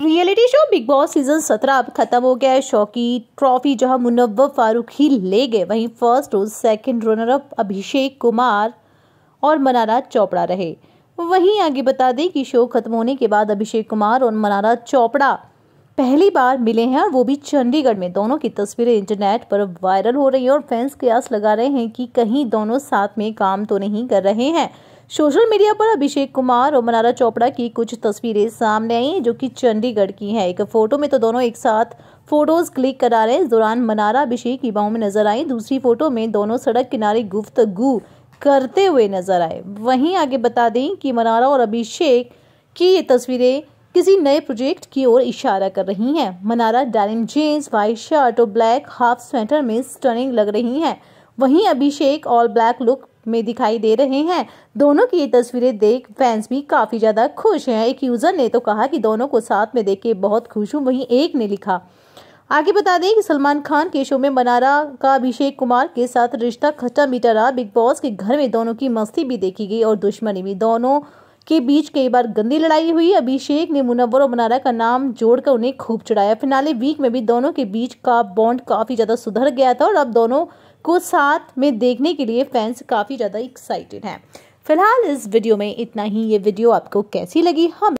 reality show Bigg Boss season सत्रह अब खत्म हो गया है शौकी ट्रॉफी जहां मुनव्वर फारूक ही ले गए वहीं फर्स्ट और second runner up Abhishek Kumar और मनारा चोपड़ा रहे वहीं आगे बता दें कि शो खत्म होने के बाद अभिषेक कुमार और मनारा चोपड़ा पहली बार मिले हैं और वो भी चंडीगढ़ में दोनों की तस्वीरें इंटरनेट पर वायरल हो रही हैं और फैंस कयास लगा रहे हैं कि कहीं दोनों साथ में काम तो नहीं कर रहे हैं सोशल मीडिया पर अभिषेक कुमार और मनारा चोपड़ा की कुछ तस्वीरें सामने आई हैं जो कि चंडीगढ़ की हैं एक फोटो में तो दोनों एक साथ फोटोज क्लिक करा रहे हैं इस दौरान मनारा अभिषेक की बाहों में नजर आई दूसरी फोटो में दोनों सड़क किनारे गु करते हुए नजर आए वहीं आगे बता दें कि मनारा और अभिषेक की ये तस्वीरें किसी नए प्रोजेक्ट की ओर इशारा कर रही हैं Mannara denim jeans white shirt और ब्लैक हाफ स्वेटर में स्टनिंग लग रही हैं वहीं अभिषेक ऑल ब्लैक लुक में दिखाई दे रहे हैं दोनों की ये तस्वीरें देख फैंस भी काफ़ी ज़्यादा खुश हैं एक यूज़र ने तो कहा कि दोनों को साथ में देख के बहुत खुश हूँ वहीं एक ने लिखा आगे बता दें कि सलमान खान के शो में मनारा का अभिषेक कुमार के साथ रिश्ता खट्टा मीठा रहा बिग बॉस के घर में दोनों की मस्ती भी देखी गई और दुश्मनी भी दोनों के बीच कई बार गंदी लड़ाई हुई अभिषेक ने मुनव्वर और मनारा का नाम जोड़कर उन्हें खूब चढ़ाया फिनाले वीक में भी दोनों के बीच का बॉन्ड काफ़ी ज़्यादा सुधर गया था और अब दोनों को साथ में देखने के लिए फैंस काफ़ी ज़्यादा एक्साइटेड हैं फिलहाल इस वीडियो में इतना ही ये वीडियो आपको कैसी लगी हम